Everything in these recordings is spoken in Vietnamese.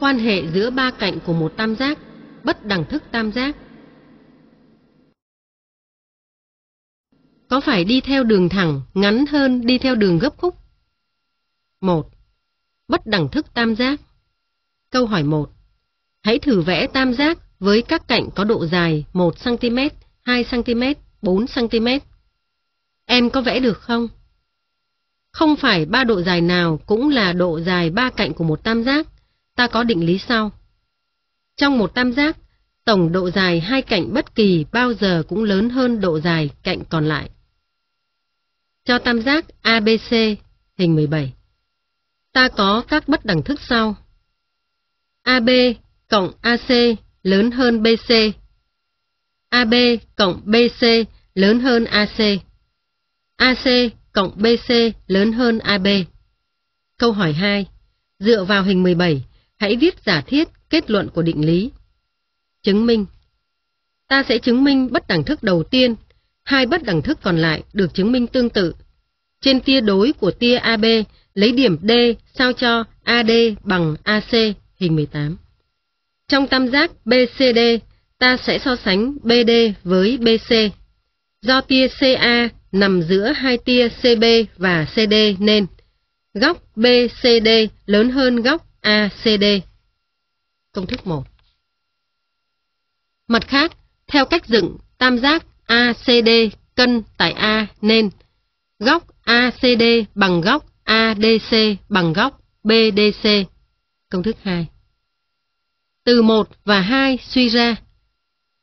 quan hệ giữa ba cạnh của một tam giác, bất đẳng thức tam giác. Có phải đi theo đường thẳng ngắn hơn đi theo đường gấp khúc? 1. Bất đẳng thức tam giác Câu hỏi 1. Hãy thử vẽ tam giác với các cạnh có độ dài 1cm, 2cm, 4cm. Em có vẽ được không? Không phải ba độ dài nào cũng là độ dài ba cạnh của một tam giác, ta có định lý sau. Trong một tam giác, tổng độ dài hai cạnh bất kỳ bao giờ cũng lớn hơn độ dài cạnh còn lại. Cho tam giác ABC hình 17. Ta có các bất đẳng thức sau. AB cộng AC lớn hơn BC. AB cộng BC lớn hơn AC. AC cộng BC lớn hơn AB. Câu hỏi 2. Dựa vào hình 17, Hãy viết giả thiết, kết luận của định lý. Chứng minh Ta sẽ chứng minh bất đẳng thức đầu tiên, hai bất đẳng thức còn lại được chứng minh tương tự. Trên tia đối của tia AB, lấy điểm D sao cho AD bằng AC, hình 18. Trong tam giác BCD, ta sẽ so sánh BD với BC. Do tia CA nằm giữa hai tia CB và CD nên góc BCD lớn hơn góc ACD. Công thức 1 Mặt khác, theo cách dựng tam giác ACD cân tại A nên góc ACD bằng góc ADC bằng góc BDC. Công thức 2 Từ 1 và 2 suy ra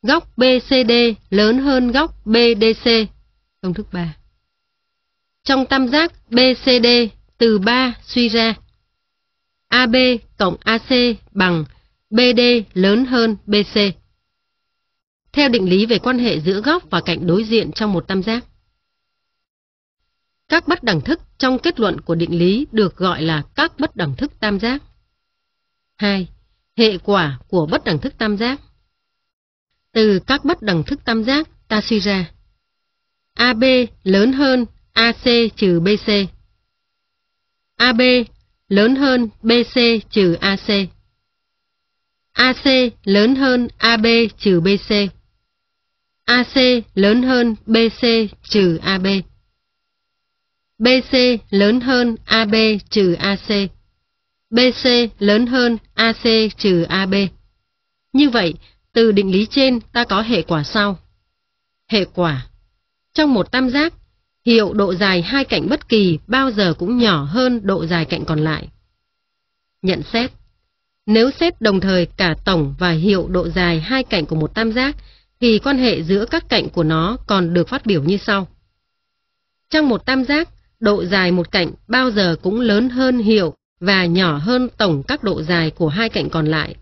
góc BCD lớn hơn góc BDC. Công thức 3 Trong tam giác BCD từ 3 suy ra AB cộng AC bằng BD lớn hơn BC. Theo định lý về quan hệ giữa góc và cạnh đối diện trong một tam giác. Các bất đẳng thức trong kết luận của định lý được gọi là các bất đẳng thức tam giác. 2. Hệ quả của bất đẳng thức tam giác. Từ các bất đẳng thức tam giác ta suy ra AB lớn hơn AC trừ BC. AB lớn hơn BC trừ AC. AC lớn hơn AB trừ BC. AC lớn hơn BC trừ AB. BC lớn hơn AB trừ AC. BC lớn hơn AC trừ AB. Như vậy, từ định lý trên ta có hệ quả sau. Hệ quả Trong một tam giác, hiệu độ dài hai cạnh bất kỳ bao giờ cũng nhỏ hơn độ dài cạnh còn lại. Nhận xét Nếu xét đồng thời cả tổng và hiệu độ dài hai cạnh của một tam giác, thì quan hệ giữa các cạnh của nó còn được phát biểu như sau. Trong một tam giác, độ dài một cạnh bao giờ cũng lớn hơn hiệu và nhỏ hơn tổng các độ dài của hai cạnh còn lại.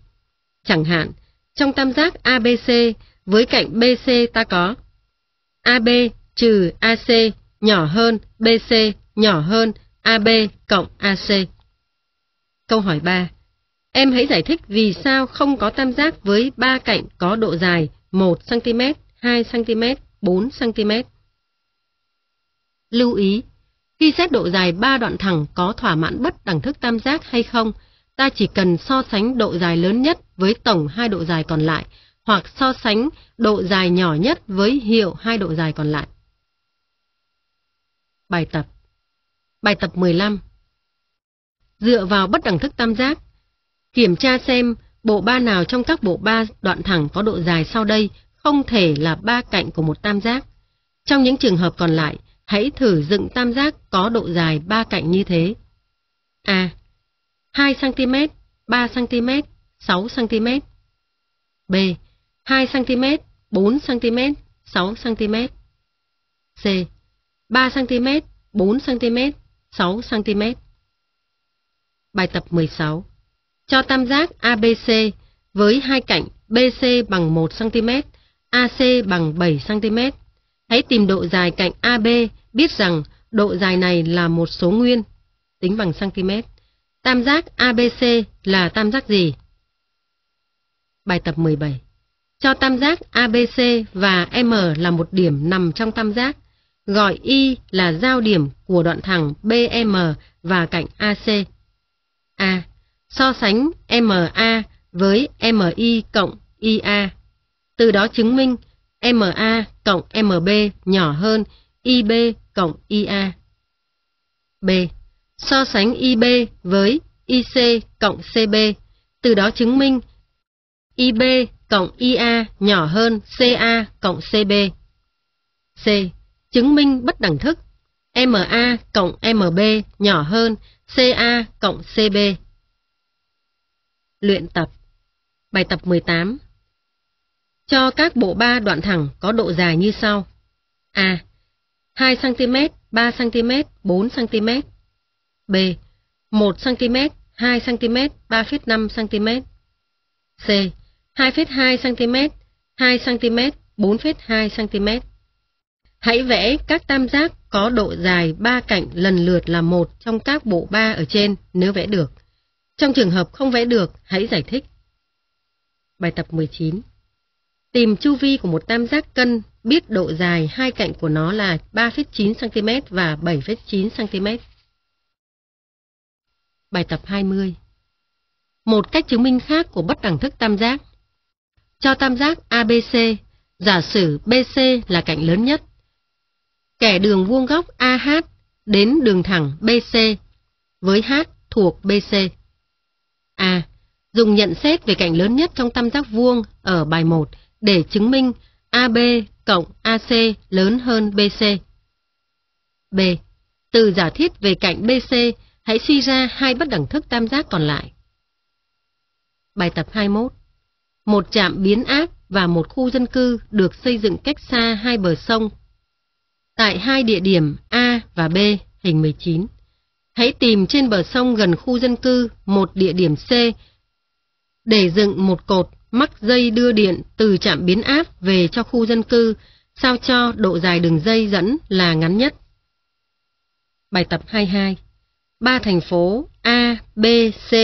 Chẳng hạn, trong tam giác ABC với cạnh BC ta có AB trừ AC nhỏ hơn BC nhỏ hơn AB cộng AC. Câu hỏi 3. Em hãy giải thích vì sao không có tam giác với ba cạnh có độ dài 1cm, 2cm, 4cm. Lưu ý, khi xét độ dài ba đoạn thẳng có thỏa mãn bất đẳng thức tam giác hay không, ta chỉ cần so sánh độ dài lớn nhất với tổng hai độ dài còn lại, hoặc so sánh độ dài nhỏ nhất với hiệu hai độ dài còn lại. Bài tập Bài tập 15 Dựa vào bất đẳng thức tam giác, kiểm tra xem bộ ba nào trong các bộ ba đoạn thẳng có độ dài sau đây không thể là ba cạnh của một tam giác. Trong những trường hợp còn lại, hãy thử dựng tam giác có độ dài ba cạnh như thế. A. 2cm, 3cm, 6cm B. 2cm, 4cm, 6cm C. 3cm, 4cm, 6cm. Bài tập 16. Cho tam giác ABC với hai cạnh BC bằng 1cm, AC bằng 7cm. Hãy tìm độ dài cạnh AB, biết rằng độ dài này là một số nguyên, tính bằng cm. Tam giác ABC là tam giác gì? Bài tập 17. Cho tam giác ABC và M là một điểm nằm trong tam giác gọi Y là giao điểm của đoạn thẳng BM và cạnh AC. A. So sánh MA với MI cộng IA. Từ đó chứng minh MA cộng MB nhỏ hơn IB cộng IA. B. So sánh IB với IC cộng CB, từ đó chứng minh IB cộng IA nhỏ hơn CA cộng CB. C chứng minh bất đẳng thức MA cộng MB nhỏ hơn CA cộng CB. Luyện tập Bài tập 18 Cho các bộ ba đoạn thẳng có độ dài như sau. A. 2cm, 3cm, 4cm. B. 1cm, 2cm, 3,5cm. C. 2,2cm, 2cm, 4,2cm. Hãy vẽ các tam giác có độ dài 3 cạnh lần lượt là một trong các bộ ba ở trên nếu vẽ được. Trong trường hợp không vẽ được, hãy giải thích. Bài tập 19 Tìm chu vi của một tam giác cân, biết độ dài hai cạnh của nó là 3,9cm và 7,9cm. Bài tập 20 Một cách chứng minh khác của bất đẳng thức tam giác Cho tam giác ABC, giả sử BC là cạnh lớn nhất, kẻ đường vuông góc AH đến đường thẳng BC với H thuộc BC. A. Dùng nhận xét về cạnh lớn nhất trong tam giác vuông ở bài 1 để chứng minh AB cộng AC lớn hơn BC. B. Từ giả thiết về cạnh BC, hãy suy ra hai bất đẳng thức tam giác còn lại. Bài tập 21 Một trạm biến áp và một khu dân cư được xây dựng cách xa hai bờ sông tại hai địa điểm A và B, hình 19. Hãy tìm trên bờ sông gần khu dân cư một địa điểm C để dựng một cột mắc dây đưa điện từ trạm biến áp về cho khu dân cư, sao cho độ dài đường dây dẫn là ngắn nhất. Bài tập 22 Ba thành phố A, B, C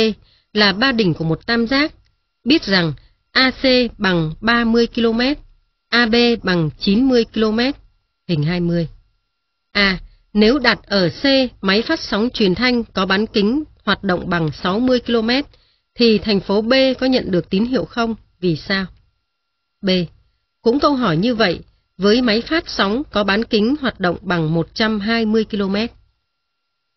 là ba đỉnh của một tam giác. Biết rằng AC bằng 30 km, AB bằng 90 km hình 20. A. Nếu đặt ở C, máy phát sóng truyền thanh có bán kính hoạt động bằng 60 km, thì thành phố B có nhận được tín hiệu không? Vì sao? B. Cũng câu hỏi như vậy, với máy phát sóng có bán kính hoạt động bằng 120 km.